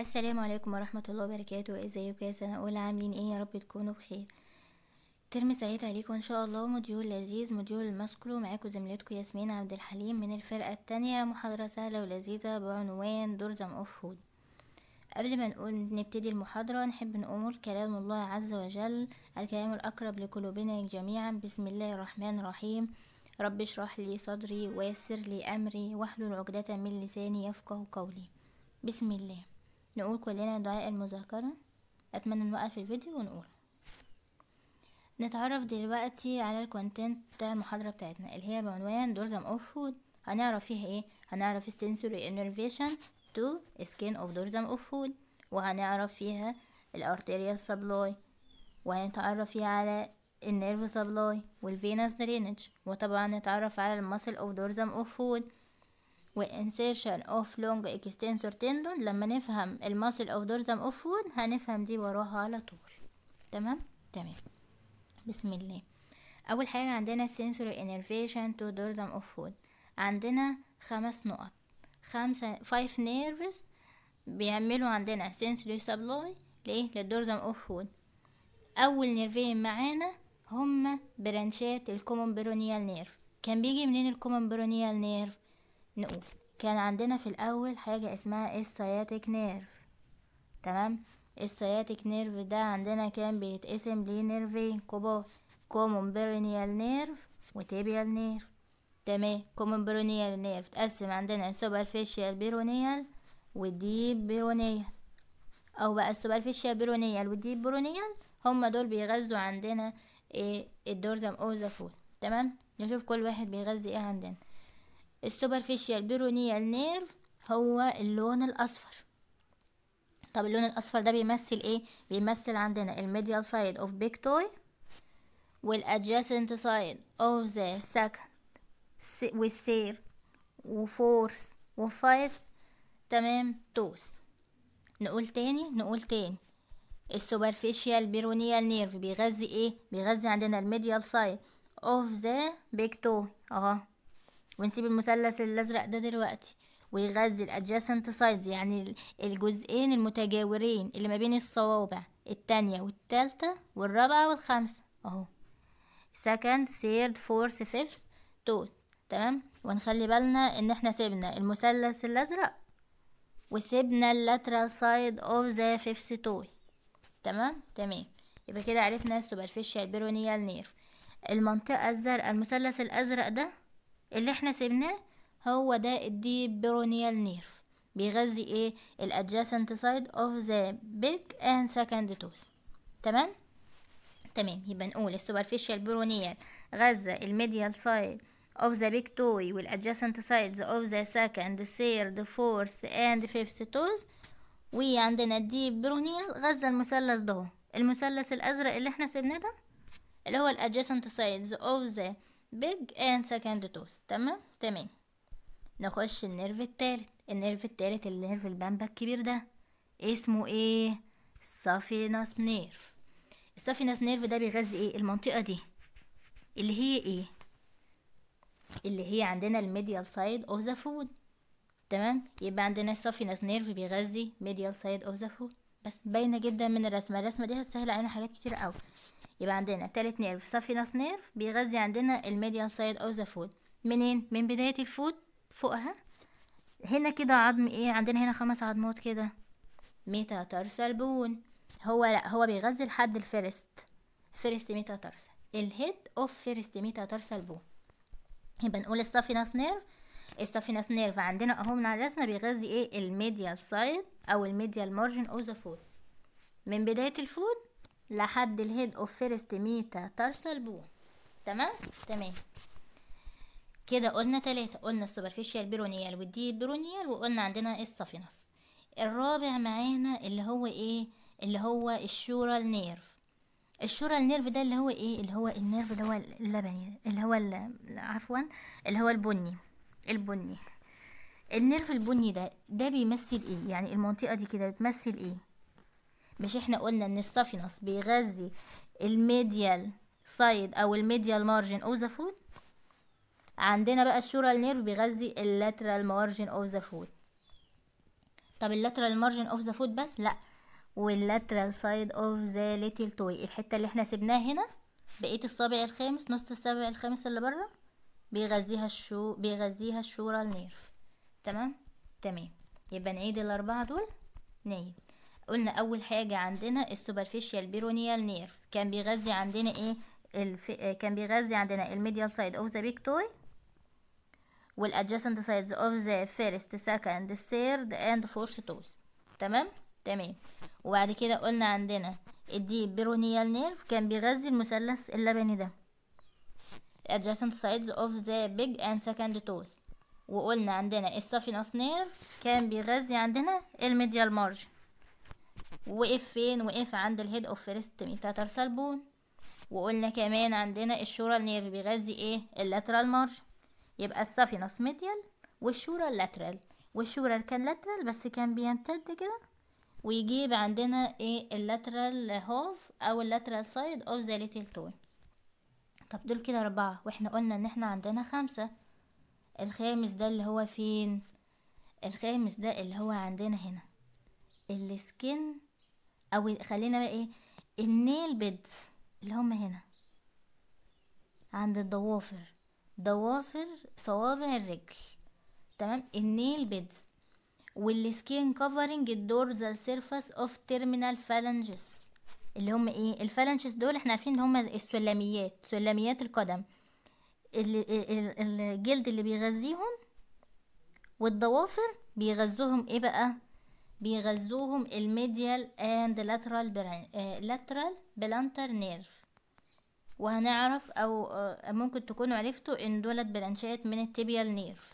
السلام عليكم ورحمة الله وبركاته ازيكم يا سنة اولى عاملين ايه يا رب تكونوا بخير ترمي سعيد عليكم ان شاء الله موديول لذيذ موديول ماسكولو معاكم زميلتكم ياسمين عبد الحليم من الفرقة التانية محاضرة سهلة ولذيذة بعنوان دورزم اوف فود قبل ما نقول نبتدي المحاضرة نحب نقول كلام الله عز وجل الكلام الأقرب لقلوبنا جميعا بسم الله الرحمن الرحيم رب اشرح لي صدري ويسر لي أمري واحلل عقدة من لساني يفقه قولي بسم الله نقول كلنا دعاء المذاكرة أتمنى نوقف الفيديو ونقول نتعرف دلوقتي على الكونتنت بتاع المحاضرة بتاعتنا اللي هي بعنوان دورزم اوف فود هنعرف فيها ايه هنعرف السنسوري انرفيشن تو سكين اوف دورزم اوف فود وهنعرف فيها الارتيريا سبلاي وهنتعرف فيها على النيرف سبلاي والفينس درينج وطبعا نتعرف على المسل اوف دورزم اوف فود وانسيرشن اوف لونج اكستنسور تندون لما نفهم الماسل اوف دورزم اوف وود هنفهم دي وراها على طول تمام تمام بسم الله اول حاجه عندنا sensory انرفيشن to dorsum of food عندنا خمس نقط خمسة فايف نيرفز بيعملوا عندنا sensory supply ليه للدورزم اوف فود اول نيرفين معانا هما برانشات الكومون برونيال نيرف كان بيجي منين الكومون برونيال نيرف نقول كان عندنا في الاول حاجة اسمها السياتيك نيرف تمام السياتيك نيرف ده عندنا كان بيتقسم لنيرفين كبار كومون برينيال نيرف وتيبيال نيرف تمام كومون بيرونيال نيرف اتقسم عندنا السوبرفيشيال بيرونيال والديب بيرونيال او بقى السوبرفيشيال بيرونيال والديب بيرونيال هما دول بيغذوا عندنا ايه الدورزم اوزافول تمام نشوف كل واحد بيغذي ايه عندنا السوبرفيشيال بيرونيال نيرف هو اللون الاصفر طب اللون الاصفر ده بيمثل ايه بيمثل عندنا الميديال سايد اوف بيك توي والادجاسنت سايد اوف ذا سكند والسير وفورث وفايف تمام توس نقول تاني نقول تاني السوبرفيشيال بيرونيال نيرف بيغذي ايه بيغذي عندنا الميديال سايد اوف ذا بيك بيكتوي اهو ونسيب المثلث الازرق ده دلوقتي ويغذي الادجاسنت سايدز يعني الجزئين المتجاورين اللي ما بين الصوابع التانية والتالتة والرابعة والخامسة اهو سكند ثيرد فورث فيفث toes تمام ونخلي بالنا ان احنا سيبنا المثلث الازرق وسيبنا اللاترال سايد اوف ذا فيفث توي تمام تمام يبقى كده عرفنا السوبرفيشال بيرونيال نيرف المنطقة الزرقاء المثلث الازرق ده اللي احنا سيبناه هو ده الديب برونيال نيرف بيغذي ايه الادجاسنت سايد اوف ذا بيك اند سكند توث تمام تمام يبقى نقول السوبرفيشال برونيال غذى الميديال سايد of the big toe والadjacent sides of the second third fourth and fifth toes وعندنا الديب برونيال غذى المثلث ده المثلث الازرق اللي احنا سيبناه ده اللي هو الadjacent sides of the big and second toes تمام تمام نخش النيرف التالت النيرف التالت النيرف البامبا الكبير ده اسمه ايه السافينس نيرف السافينس نيرف ده بيغذي ايه المنطقه دي اللي هي ايه اللي هي عندنا الميديال سايد اوف ذا فود تمام يبقى عندنا السافينس نيرف بيغذي ميديال سايد اوف ذا فود بس باينه جدا من الرسمه الرسمه دي هتسهل علينا حاجات كتير قوي يبقى عندنا تالت نيرف سافينس نيرف بيغذي عندنا الميديان سايد اوف ذا فود منين من بدايه الفود فوقها هنا كده عظم ايه عندنا هنا خمس عظمات كده ميتاتارسال بون هو لا هو بيغذي لحد الفيرست فيرست ميتاتارسال الهيد اوف فيرست ميتاتارسال بون يبقى نقول السافينس نيرف السافينس نيرف عندنا اهو من على الرسمه بيغذي ايه الميديال سايد او الميديال مارجن اوف ذا فود من بدايه الفود لحد الهيد اوف فيرست ميتا ترسل بون تمام تمام كده قلنا تلاتة قلنا السوبرفيشال بيرونيال والدي بيرونيال وقلنا عندنا السافينس الرابع معانا اللي هو ايه اللي هو الشورال نيرف الشورال نيرف ده اللي هو ايه اللي هو النيرف اللي هو اللبني اللي هو عفوا اللي هو البني البني النيرف البني ده ده بيمثل ايه يعني المنطقه دي كده بتمثل ايه مش احنا قلنا ان السافينس بيغذي الميديال سايد او الميديال مارجن اوف ذا فود عندنا بقى الشورال نيرف بيغذي اللاترال مارجن اوف ذا فود طب اللاترال مارجن اوف ذا فود بس لا واللاترال سايد اوف ذا ليتل توي الحته اللي احنا سيبناها هنا بقيه الصابع الخامس نص الصابع الخامس اللي بره بيغذيها الشو بيغذيها الشورال نيرف تمام تمام يبقى نعيد الاربعه دول نعيد قلنا اول حاجه عندنا السوبرفيشيال بيرونيال نيرف كان بيغذي عندنا ايه الف... كان بيغذي عندنا الميديال سايد اوف ذا بيج توي والادجacent sides of the first second third and fourth toes تمام تمام وبعد كده قلنا عندنا الدي بيرونيال نيرف كان بيغذي المثلث اللبني ده adjacent sides of the big and second toes وقلنا عندنا السافينوس نيرف كان بيغذي عندنا الميديال مارجن وقف فين وقف عند الهيد اوف فيرست ميتاتر سالبون وقلنا كمان عندنا الشورا نيرف بيغذي ايه اللاترال مارج يبقى السافينوس ميديال والشورا لاترال والشورا كان لاترال بس كان بيمتد كده ويجيب عندنا ايه اللاترال هوف او اللاترال سايد اوف ذا ليتل توي طب دول كده اربعة واحنا قلنا ان احنا عندنا خمسة الخامس ده اللي هو فين الخامس ده اللي هو عندنا هنا السكن او خلينا بقى ايه النيل بيدز اللي هم هنا عند الضوافر ضوافر صوابع الرجل تمام النيل بيدز والسكين كفرنج الدورزال سيرفاس اوف تيرمينال فالنجز اللي هم ايه الفالنجز دول احنا عارفين ان هم السلميات سلميات القدم الجلد اللي بيغذيهم والضوافر بيغذوهم ايه بقى بيغذوهم الميديال اند لاترال لاترال بلانتر نيرف وهنعرف او آه، ممكن تكونوا عرفتوا ان دولت برانشات من التبيال نيرف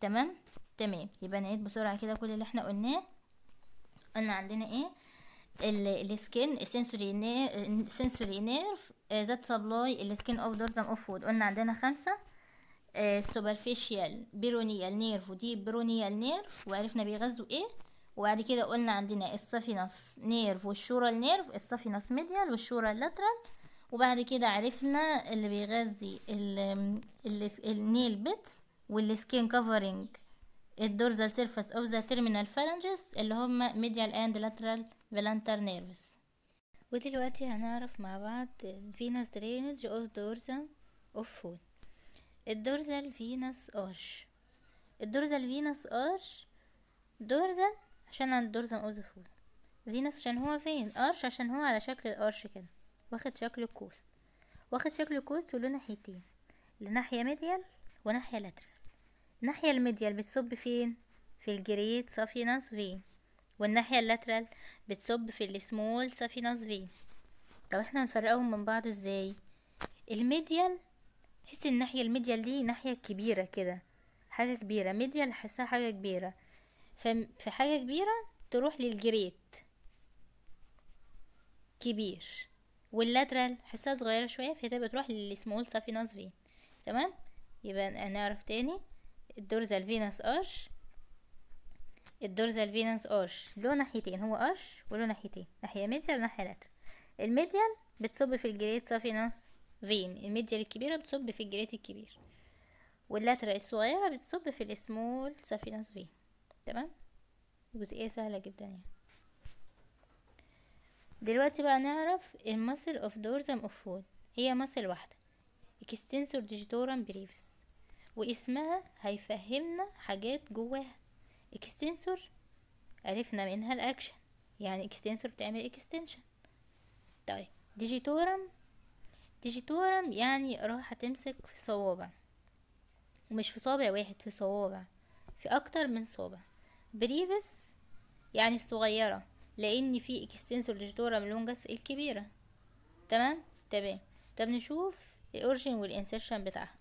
تمام تمام يبقى نعيد بسرعه كده كل اللي احنا قلناه قلنا عندنا ايه السكن السنسوري نيرف سنسوري نيرف ذات سبلاي السكن اوف دورتم اوف فود قلنا عندنا خمسه سوبرفيشيال آه، بيرونيال نيرف ودي بيرونيال نيرف وعرفنا بيغذوا ايه وبعد كده قلنا عندنا السافينس نيرف والشورى نيرف السافينس ميديال والشورى لاترال وبعد كده عرفنا اللي بيغذي ال ال النيل بيت والسكين كفرنج الدورزال سيرفس اوف ذا تيرمينال فالانجز اللي هما ميديال اند لاترال فلانتر نيرفز ودلوقتي هنعرف مع بعض فينس درينج اوف دورزال اوف فود الدورزال فينس ارش الدورزال فينس ارش دورزال عشان الدور زي ما قلت فوق فينوس عشان هو فين قرش عشان هو على شكل القرش كده واخد شكل الكوس واخد شكل الكوس وله ناحيتين لناحيه ميديال وناحيه لاترال الناحيه الميديال بتصب فين في الجريت سافيناس فين والناحيه اللاترال بتصب في السمول سافيناس فين طب احنا هنفرقهم من بعض ازاي الميديال حس الناحيه الميديال دي ناحيه كبيره كده حاجه كبيره ميديال حسها حاجه كبيره في حاجة كبيرة تروح للجريت كبير واللاترال حسها صغيرة شوية تبقى تروح للسمول سافيناس فين تمام يبقى هنعرف تاني الدورزال الفينوس ارش الدورزال الفينوس ارش له ناحيتين هو ارش وله ناحيتين ناحية ميديال وناحية لاترال الميديال بتصب في الجريت سافيناس فين الميديال الكبيرة بتصب في الجريت الكبير واللاترال الصغيرة بتصب في السمول سافيناس فين تمام جزئية سهلة جدا يعني دلوقتي بقى نعرف المسل اوف دورزم اوف فود هي مسل واحدة اكستنسور ديجيتورم بريفس واسمها هيفهمنا حاجات جواها اكستنسور عرفنا منها الاكشن يعني اكستنسور بتعمل اكستنشن طيب ديجيتورم ديجيتورم يعني راح هتمسك في صوابع ومش في صابع واحد في صوابع في اكتر من صابع بريفس يعني الصغيرة لان في اكستنسور لجدورة من لونجس الكبيرة تمام تمام طب نشوف الأورجين والانسيرشن بتاعها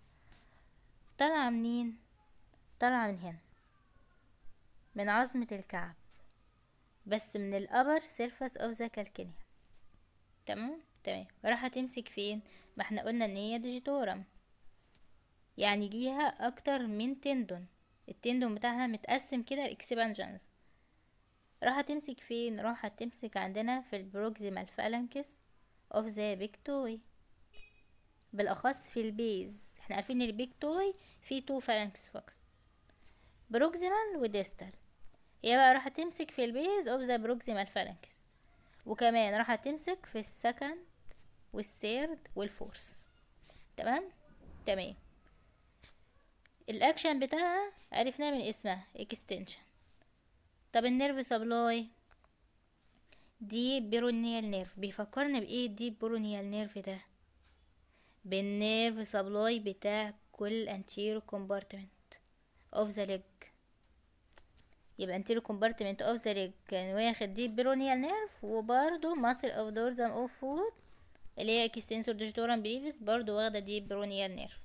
طالعة منين طالعة من هنا من عظمة الكعب بس من الابر سيرفس اوف ذا كالكينيا تمام تمام راح تمسك فين ما احنا قلنا ان هي ديجيتورم يعني ليها اكتر من تندون التندون بتاعها متقسم كده الاكسبانجنز راح تمسك فين راح تمسك عندنا في البروكسيمال فالانكس اوف ذا بيكتوي بالاخص في البيز احنا عارفين ان البيكتوي فيه تو فالانكس فقط بروكسيمال وديستال هي بقى راح تمسك في البيز اوف ذا بروكسيمال فالانكس وكمان راح تمسك في السكند والثيرد والفورث تمام تمام الاكشن بتاعها عرفناه من اسمها اكستنشن طب النيرف سبلاي دي بيرونيال نيرف بيفكرني بايه دي بيرونيال نيرف ده بالنيرف سبلاي بتاع كل انتيرو كومبارتمنت اوف ذا ليج يبقى انتيرو كومبارتمنت اوف ذا ليج كان واخد دي بيرونيال نيرف وبرده muscle of dorsum of فود اللي هي اكستنسور digitorum brevis برده واخدة دي بيرونيال نيرف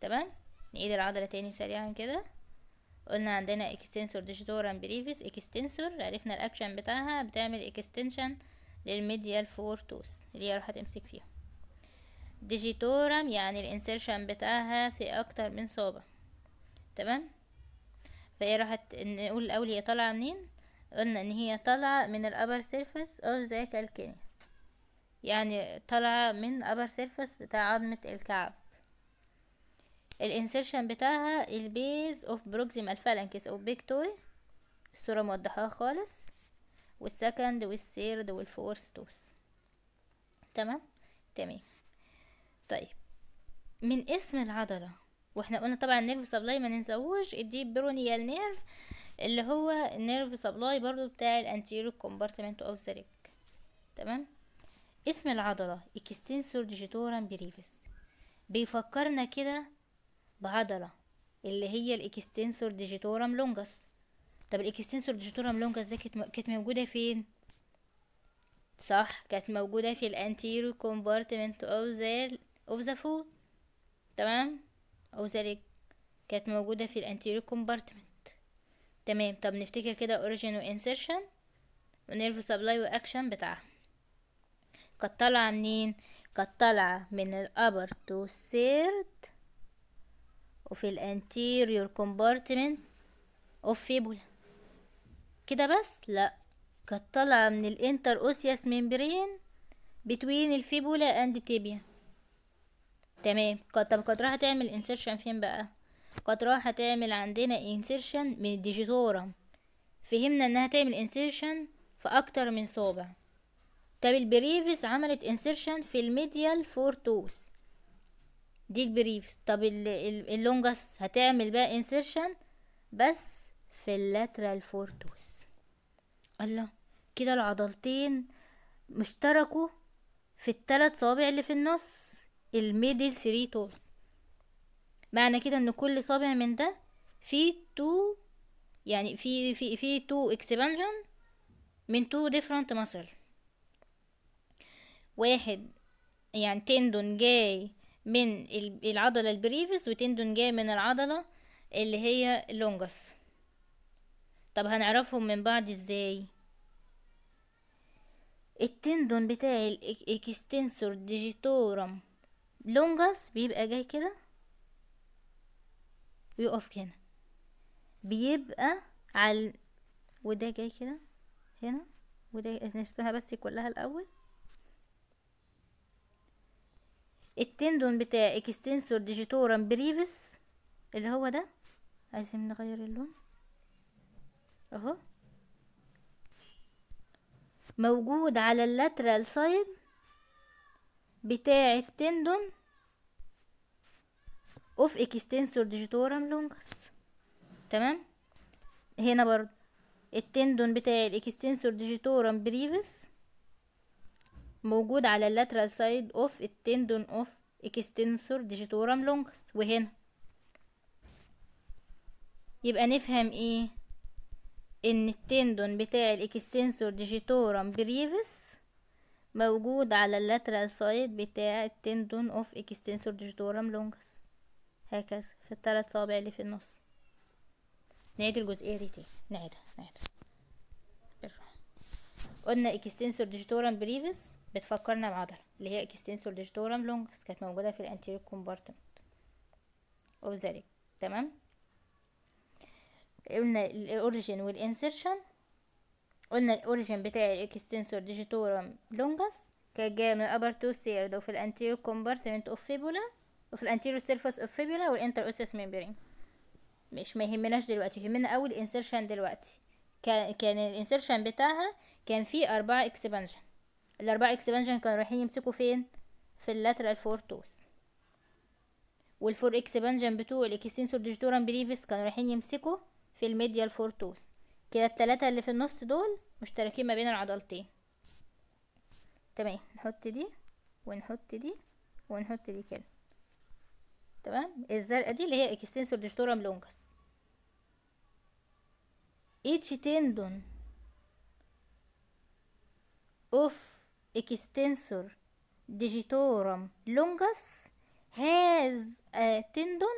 تمام نعيد العضلة تاني سريعا كده قلنا عندنا اكستنسور ديجيتورم بريفيس اكستنسور عرفنا الاكشن بتاعها بتعمل اكستنشن للميديال فور توس اللي هي راح تمسك فيها ديجيتورم يعني الانسرشن بتاعها في اكتر من صابه تمام فهي راحت نقول الاول هي طالعه منين قلنا ان هي طالعه من الابر سيرفس اوف ذا كالكينيا يعني طالعه من ابر سيرفس بتاع عظمه الكعب الانسيرشن بتاعها البيز اوف بروكسيمال فالانكس او بيج توي الصوره موضحاها خالص والسكند والثيرد والفورث توث تمام تمام طيب من اسم العضله واحنا قلنا طبعا النيرف سبلاي ما ننساهوش الديب برونيال نيرف اللي هو النيرف سبلاي برضو بتاع الانتيريو كومبارتمنت اوف ذا ريك تمام اسم العضله اكستنسور ديجيتورام بريفس بيفكرنا كده بعضلة اللي هي الاكستنسور ديجيتورم لونجس طب الاكستنسور ديجيتورم لونجس دي كانت موجودة فين صح كانت موجودة في الانتيرو كومبارتمنت او زال اوف ذا فود تمام او ذا كانت موجودة في الانتيرو كومبارتمنت تمام طب نفتكر كده اوريجين وانسيرشن ونيرف سبلاي واكشن بتاعها كانت طالعة منين كانت طالعة من الابر تو سيرت وفي الانتيريور كومبارتمنت اوف فيبولا كده بس لا كانت طالعه من الانتر اوسياس ميمبرين بتوين الفيبولا اند تيبيا تمام طب كانت رايحه تعمل انسرشن فين بقى كانت رايحه تعمل عندنا انسرشن من الديجيتورم فهمنا انها تعمل انسرشن في اكتر من صابع طب البريفس عملت انسرشن في الميديال فورتوس دي البريفس طب اللونجس هتعمل بقى انسرشن بس في اللاترال فورتوس الله كده العضلتين مشتركوا في التلات صوابع اللي في النص الميدل ثري توس معنى كده ان كل صابع من ده فيه تو يعني في في في تو اكسبانجن من تو ديفرنت ماسل واحد يعني تندون جاي من العضلة البريفس وتندون جاي من العضلة اللي هي اللونجس طب هنعرفهم من بعض ازاي التندون بتاع الاكستنسور ديجيتورم لونجس بيبقى جاي كده ويقف هنا بيبقى على وده جاي كده هنا وده نستها بس كلها الاول التندون بتاع اكستنسور ديجيتورم بريفس اللي هو ده عايزين نغير اللون اهو موجود على اللاترال سايد بتاع التندون اوف اكستنسور ديجيتورم لونجس تمام هنا برضو التندون بتاع الاكستنسور ديجيتورم بريفس موجود على اللاترال سايد اوف التندون اوف اكستنسور ديجيتورام لونجس وهنا يبقى نفهم ايه ان التندون بتاع الاكستنسور ديجيتورام بريفس موجود على اللاترال سايد بتاع التندون اوف اكستنسور ديجيتورام لونجس هكذا في الثلاث صوابع اللي في النص نعيد الجزئيه دي تاني نعيدها نعيدها قلنا اكستنسور ديجيتورام بريفس بتفكرنا بعضها اللي هي اكستنسور ديجيتورم لونجس كانت موجودة في الانتيريور كومبارتمنت اوف ذا تمام قلنا الاوريجين والانسرشن قلنا الاوريجين بتاع الاكستنسور ديجيتورم لونجس كانت جاية من الابر تو سيرد وفي الانتيريور كومبارتمنت اوف فيبولا وفي الانتيريور سيرفس اوف فيبولا والانتر اوسس ميمبرين مش ما يهمناش دلوقتي يهمنا اول انسرشن دلوقتي كان كان الانسرشن بتاعها كان فيه اربعة اكسبانشن الاربعه اكسبانشن كانوا رايحين يمسكوا فين في اللاترال فورتوس والفور اكسبانشن بتوع الاكستنسور ديجيتوران بريفيس كانوا رايحين يمسكوا في الميديال فورتوس كده التلاتة اللي في النص دول مشتركين ما بين العضلتين تمام نحط دي ونحط دي ونحط دي كده تمام الزرقاء دي اللي هي اكستنسور ديجيتورام لونجس إيتش تندون اوف extensor digitorum longus has a tendon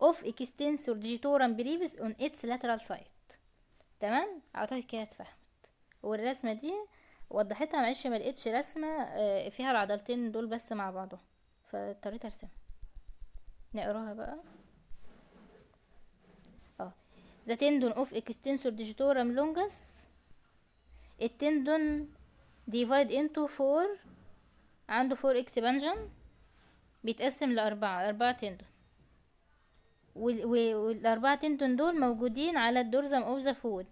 of extensor digitorum brevis on its lateral side تمام اعتقد كده اتفهمت والرسمه دي وضحتها معلش ما لقيتش رسمه فيها العضلتين دول بس مع بعضهم فاضطريت ارسمها نقراها بقى اه the tendon of extensor digitorum longus التندون ديفايد انتو فور عنده فور اكسبانجن بيتقسم لأربعة أربعة تندون والأربعة تندون دول موجودين على الدورزم اوف ذا فود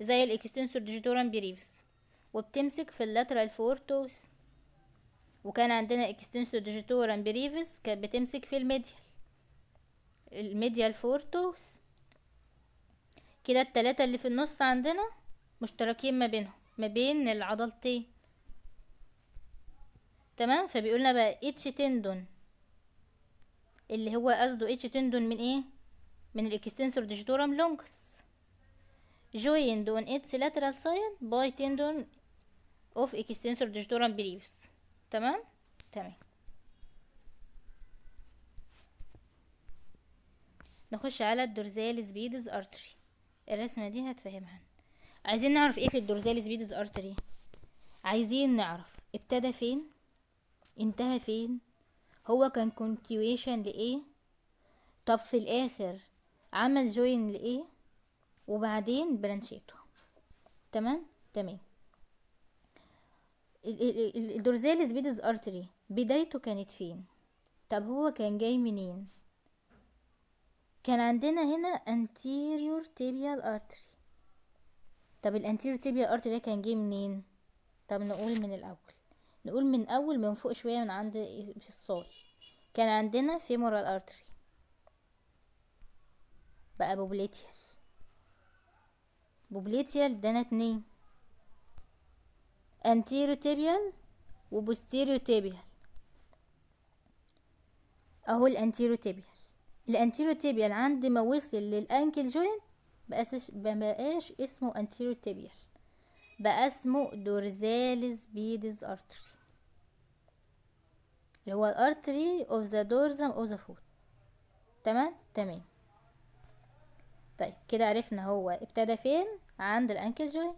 زي الاكستنسور ديجيتورم بريفس وبتمسك في اللاترال فور توس وكان عندنا اكستنسور ديجيتورم بريفس كانت بتمسك في الميديال الميديال فور توس كده التلاتة اللي في النص عندنا مشتركين ما بينهم ما بين العضلتين تمام فبيقولنا بقى اتش تندون اللي هو قصده اتش تندون من ايه من الاكستنسور ديجيتورم لونجس joined دون اتس لاترال سايد باي تندون اوف اكستنسور ديجيتورم بريفس تمام تمام نخش على الدورزاليس بيدز ارتري الرسمه دي هتفهمها عايزين نعرف ايه في الدورزاليس بيدز ارتري عايزين نعرف ابتدى فين انتهى فين هو كان كونتيويشن لايه طب في الاخر عمل جوين لايه وبعدين برانشيتو تمام تمام الدورزاليس بيدز ارتري بدايته كانت فين طب هو كان جاي منين كان عندنا هنا anterior tibial artery طب الانتيرو تيبيا ارت ده كان جه منين طب نقول من الاول نقول من اول من فوق شويه من عند الصاي كان عندنا فيمورال ارتري بقى بوبليتيال بوبليتيال ده اتنين انتيرو تيبيال وبوستيريو تيبيال اهو الانتيرو تيبيال الانتيرو تيبيال عند ما وصل للانكل جوينت بقاش بقاش اسمه anterior tibial بقى اسمه dorsalis pedis artery اللي هو الارتري اوف ذا دورزم اوف ذا فوت تمام تمام طيب كده عرفنا هو ابتدى فين عند الانكل جوي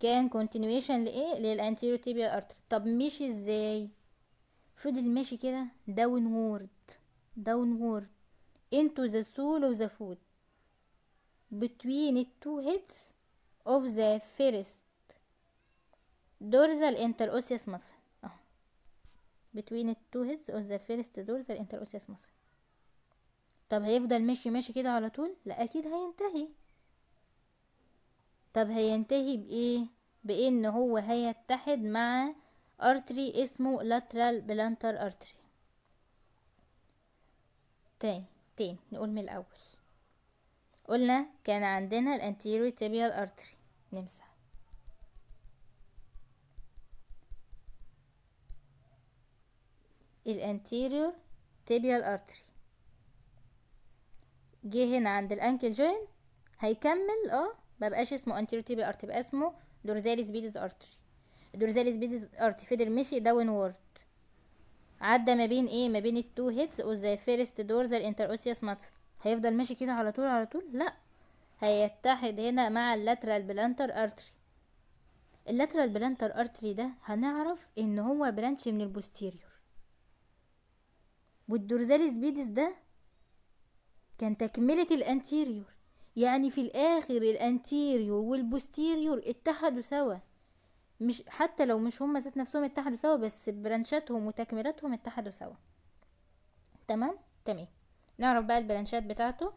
كان continuation لايه للانتيريو tibial artery طب مشي ازاي فضل ماشي كده داون وورد داون وورد انتو ذا سول اوف ذا فوت between the two heads of the first dorsal interosseous muscle between the two heads of the first dorsal interosseous muscle طب هيفضل ماشي ماشي كده على طول لا اكيد هينتهي طب هينتهي بايه بان هو هيتحد مع ارتري اسمه lateral plantar artery تاني تاني نقول من الاول قلنا كان عندنا الانتيرو تيبيال ارتري نمسح الانتيريور تيبيال ارتري جه هنا عند الانكل جوين هيكمل اه مبقاش اسمه انتيريور تيبيال ارتري بقى اسمه دورزاليس بيدز ارتري الدورزاليس بيدز ارتري فضل مشي داون وورد عدى ما بين ايه ما بين التو هيدز وذا فيرست دورزال انتر اوسيوس ماتل هيفضل ماشي كده على طول على طول لا هيتحد هنا مع اللاترال بلانتر ارتري اللاترال بلانتر ارتري ده هنعرف ان هو برانش من البوستيريور والدورزاليس بيدس ده كان تكملة الانتيريور يعني في الاخر الانتيريور والبوستيريور اتحدوا سوا مش حتى لو مش هما ذات نفسهم اتحدوا سوا بس برانشاتهم وتكملاتهم اتحدوا سوا تمام تمام نعرف بقى البرانشات بتاعته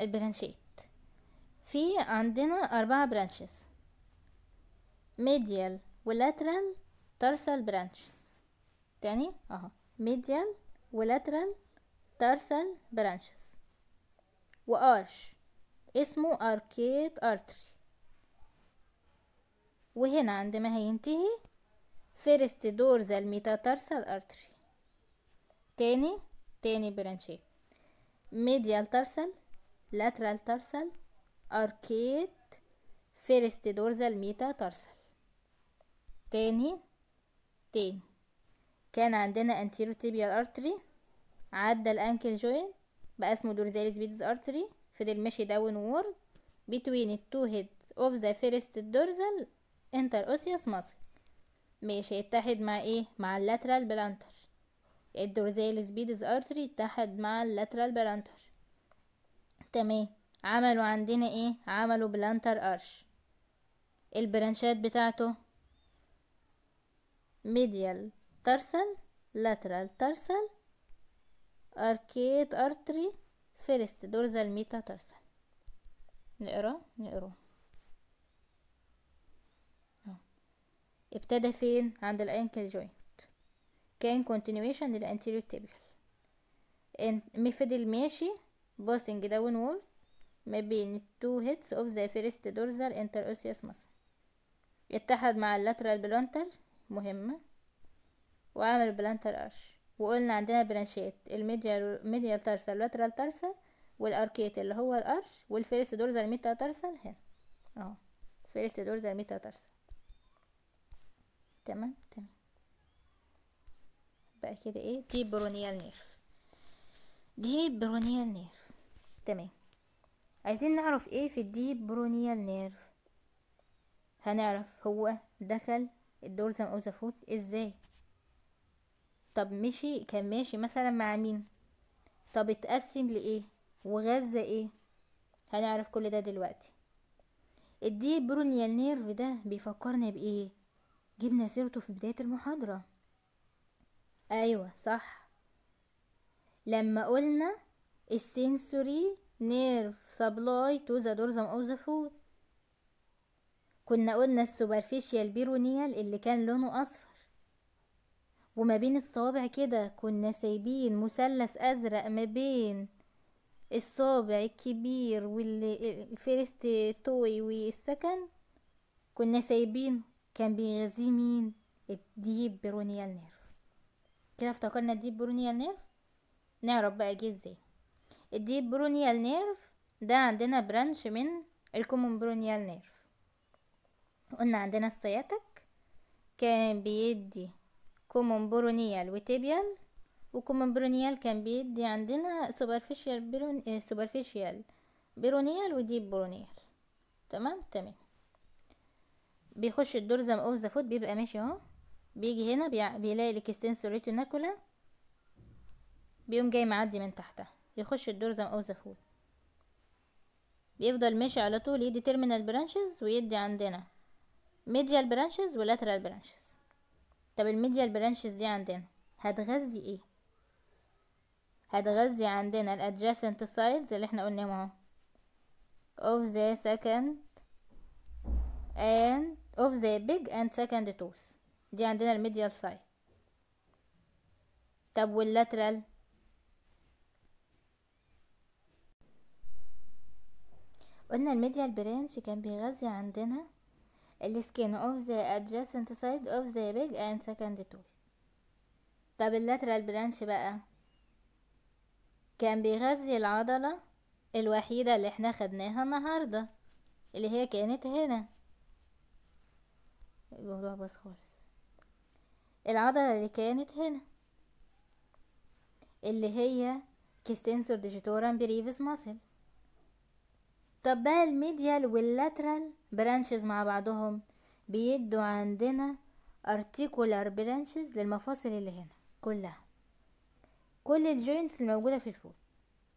البرانشات في عندنا أربعة برانشز ميديال ولاترال ترسل برانشز تاني اهو ميديال ولاترال ترسل برانشز وارش اسمه اركيت ارتري وهنا عندما هينتهي فيرست دور ذا ميتاتارسال ارتري تاني تاني برانشي ميديال ترسل لاترال ترسل اركيت فيرست دورزال ميتا ترسل تاني تاني كان عندنا انتيرو تيبيال ارتري عدى الانكل جوين بقى اسمه دورزاليس بيتز ارتري فضل ماشي داون وورد بتوين التو هيد اوف ذا فيرست دورزال انتر اوسيوس ماسل ماشي يتحد مع ايه مع اللاترال بلانتر الدورزال سبيدز ارتري اتحد مع اللاترال بلانتر تمام عملوا عندنا ايه عملوا بلانتر ارش البرانشات بتاعته ميديال ترسل لاترال ترسل اركيت ارتري فيرست دورزال ميتا ترسل نقرا نقرا ابتدى فين عند الانكل جوينت كان continuation للانتيريور تيبيكال ميثود ماشي باسنج داون وول ما بين التو هيدز اوف ذا فيرست دورزال انتر اوسيوس مصر اتحد مع اللاترال بلانتر مهمة وعمل بلانتر ارش وقلنا عندنا برانشات الميديال ميديال تارسل واللاترال تارسل والاركيت اللي هو الارش والفيرست دورزال ميتا تارسل هنا اهو فيرست دورزال ميتا تارسل تمام تمام بقى كده ايه دي برونيال نيرف دي برونيال نيرف تمام عايزين نعرف ايه في الدي برونيال نيرف هنعرف هو دخل الدورزم زي ما فوت ازاي طب مشي كان ماشي مثلا مع مين طب اتقسم لايه وغذى ايه هنعرف كل ده دلوقتي الدي برونيال نيرف ده بيفكرنا بايه جبنا سيرته في بدايه المحاضره أيوة صح لما قلنا السنسوري نيرف سبلاي تو ذا دورزم اوف ذا فود كنا قلنا السوبرفيشيال بيرونيال اللي كان لونه اصفر وما بين الصوابع كده كنا سايبين مثلث ازرق ما بين الصابع الكبير واللي توي والسكن كنا سايبينه كان بيغذيه مين الديب بيرونيال نيرف كده افتكرنا الديب برونيال نيرف نعرف بقى جه ازاي الديب برونيال نيرف ده عندنا برانش من الكومون برونيال نيرف قلنا عندنا السياتك كان بيدي كومون برونيال وتيبيال وكومون برونيال كان بيدي عندنا سوبرفيشيال برون سوبرفيشيال آه، برونيال وديب برونيال تمام تمام بيخش الدور زي ما اوف ذا فوت بيبقى ماشي اهو بيجي هنا بيع... بيلاقي الاكستين سوريتو ناكولا بيقوم جاي معدي من تحتها يخش الدور زي ما اوزفول بيفضل ماشي على طول يدي تيرمينال برانشز ويدي عندنا ميديال برانشز ولاترال برانشز طب الميديال برانشز دي عندنا هتغذي ايه هتغذي عندنا الادجاسنت سايدز اللي احنا قلناهم اهو of the second and of the big and second toes دي عندنا الميديال سايد طب واللاترال قلنا الميديال برانش كان بيغذي عندنا السكين اوف ذا adjacent side of the big and second tooth طب اللاترال برانش بقى كان بيغذي العضلة الوحيدة اللي احنا خدناها النهاردة اللي هي كانت هنا الموضوع بس خالص العضلة اللي كانت هنا اللي هي كيستنسور ديجيتوران بريفيس ماسل طب بقى الميديال واللاترال برانشز مع بعضهم بيدوا عندنا ارتيكولار برانشز للمفاصل اللي هنا كلها كل الجوينتس الموجودة في الفوق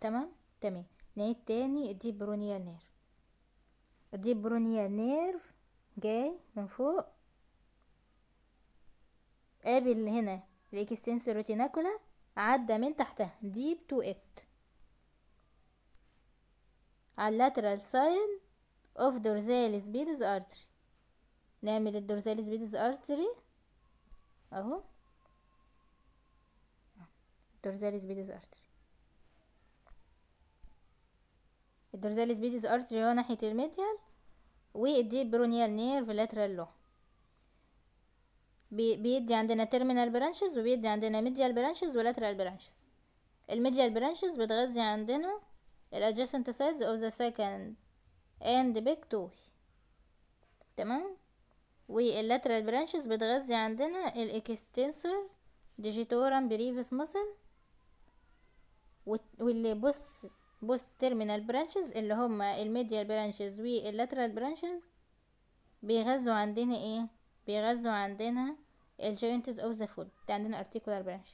تمام تمام نعيد تاني الديب برونيال نيرف الديب برونيال نيرف جاي من فوق قابل هنا الاكستنس روتيناكولا عدى من تحتها ديب تو ات على lateral side اوف dorsalis pedis ارتري نعمل الدورساليس بيدز ارتري اهو الدورساليس بيدز ارتري الدورساليس بيدز ارتري هو ناحيه الميديال والديب برونيال نيرف لاترال لون بيدي عندنا تيرمينال برانشز وبيدي عندنا ميديال برانشز ولاترال برانشز الميديال برانشز بتغذي عندنا adjacent sides of the second and big toe تمام واللاترال برانشز بتغذي عندنا الاكستنسور ديجيتورم بريفس مسل واللي بص بص تيرمينال برانشز اللي هما الميديال برانشز واللاترال برانشز بيغذوا عندنا ايه بيغذوا عندنا الجوينتز اوف ذا فود ده عندنا articular branches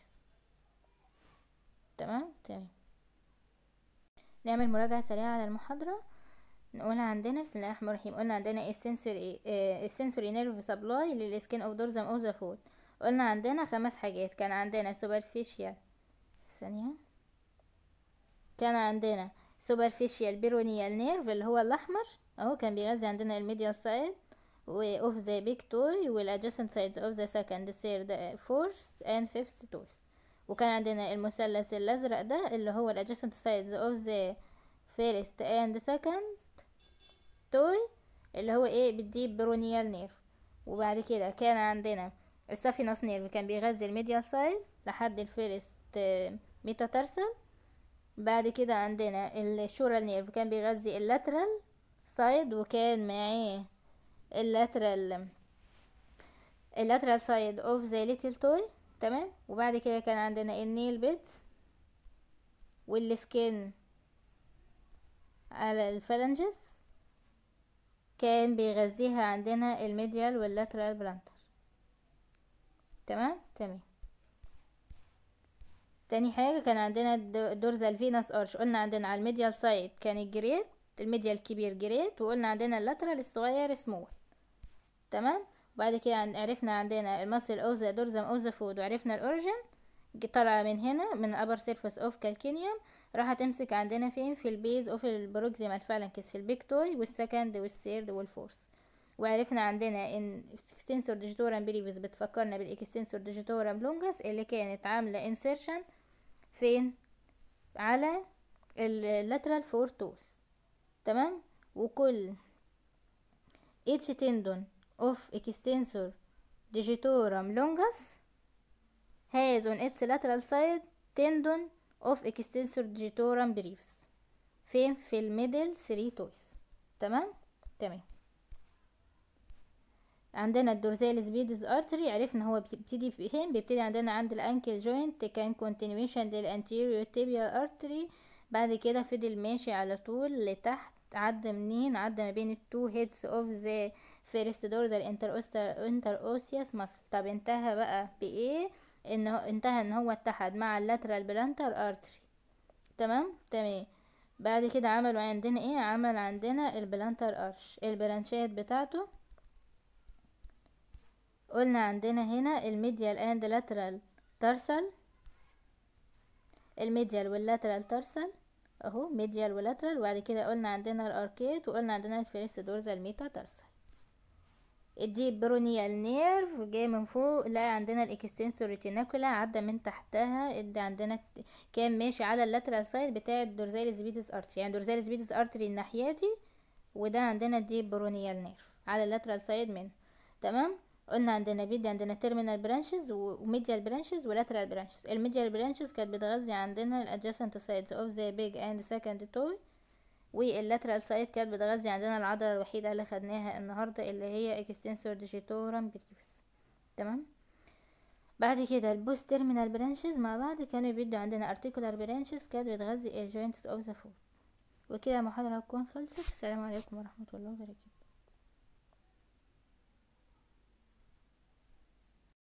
تمام تمام نعمل مراجعة سريعة على المحاضرة نقول عندنا بسم الله الرحمن الرحيم قلنا عندنا السنسوري السنسوري نيرف سبلاي للسكين اوف دورزم اوف ذا فود قلنا عندنا خمس حاجات كان عندنا سوبرفيشيال ثانية كان عندنا سوبرفيشيال بيرونيال نيرف اللي هو الاحمر اهو كان بيغذي عندنا الميديال سايد of the big toy adjacent sides of the second third uh, fourth and fifth toys وكان عندنا المثلث الازرق ده اللي هو adjacent sides of the first and second toy اللي هو ايه بالديب برونيال نيرف وبعد كده كان عندنا السافينوس نيرف كان بيغذي الميديال سايد لحد الفيرست آه، ترسل بعد كده عندنا الشورال نيرف كان بيغذي اللاترال سايد وكان معاه اللاترال اللاترال سايد اوف ذا ليتل توي تمام وبعد كده كان عندنا النيل بيت والسكين على الفالنجز كان بيغذيها عندنا الميديال واللاترال بلانتر تمام تمام تاني حاجة كان عندنا دورزال الفينس ارش قلنا عندنا على الميديال سايد كان الجريت الميديال كبير جريت وقلنا عندنا اللاترال الصغير سمول تمام وبعد كده عرفنا عندنا المصل اوف ذا دور اوف ذا فود وعرفنا الاوريجن طالعه من هنا من الابر سيرفس اوف كالكينيوم راح تمسك عندنا فين في البيز اوف البروكسيمال فالانكس في البيكتوي والسكند والثيرد والفورث وعرفنا عندنا ان اكستنسور ديجيتورم بريفيس بتفكرنا بالاكستنسور ديجيتورم لونجس اللي كانت عامله انسرشن فين على اللاترال فور توس تمام وكل اتش تندون of extensor digitorum longus has on its lateral side tendon of extensor digitorum briefs فين في الميدل 3 تويس تمام تمام عندنا الدورزال سبيدز ارتري عرفنا هو بيبتدي فين بيبتدي عندنا عند الانكل جوينت كان كونتينيويشن للانتيريور تيبيال ارتري بعد كده فضل ماشي على طول لتحت عدى منين عدى ما بين التو هيدز اوف ذا فيرست دورزال انتر انتر اوسياس ماسل طب انتهى بقى بايه ان انتهى ان هو اتحد مع اللاترال بلانتر ارتري تمام تمام بعد كده عملوا عندنا ايه عمل عندنا البلانتر ارش البرانشات بتاعته قلنا عندنا هنا الميديال اند لاترال ترسل الميديال واللاترال ترسل اهو ميديال ولاترال وبعد كده قلنا عندنا الاركيد وقلنا عندنا الفيرست دورزال ميتا ترسل دي برونيال نيرف جاي من فوق لا عندنا الاكستنسور ريتيناكولا عدى من تحتها ادي عندنا كان ماشي على اللاترال سايد بتاع الدورزال سبيدس ارتري يعني دورزال سبيدس ارتري الناحيه دي وده عندنا دي برونيال نيرف على اللاترال سايد من تمام قلنا عندنا بيدي عندنا تيرمينال برانشز وميديال برانشز ولاترال برانشز الميديال برانشز كانت بتغذي عندنا الادجاسنت سايدز اوف ذا بيج اند سكند توي واللاترال سايد كانت بتغذي عندنا العضلة الوحيدة اللي خدناها النهاردة اللي هي اكستنسور ديجيتورم بريفس تمام بعد كده البوست تيرمينال برانشز مع بعض كانوا بيدوا عندنا ارتيكولار برانشز كانت بتغذي الجوينتس اوف ذا فوت وكده المحاضرة هتكون خلصت السلام عليكم ورحمة الله وبركاته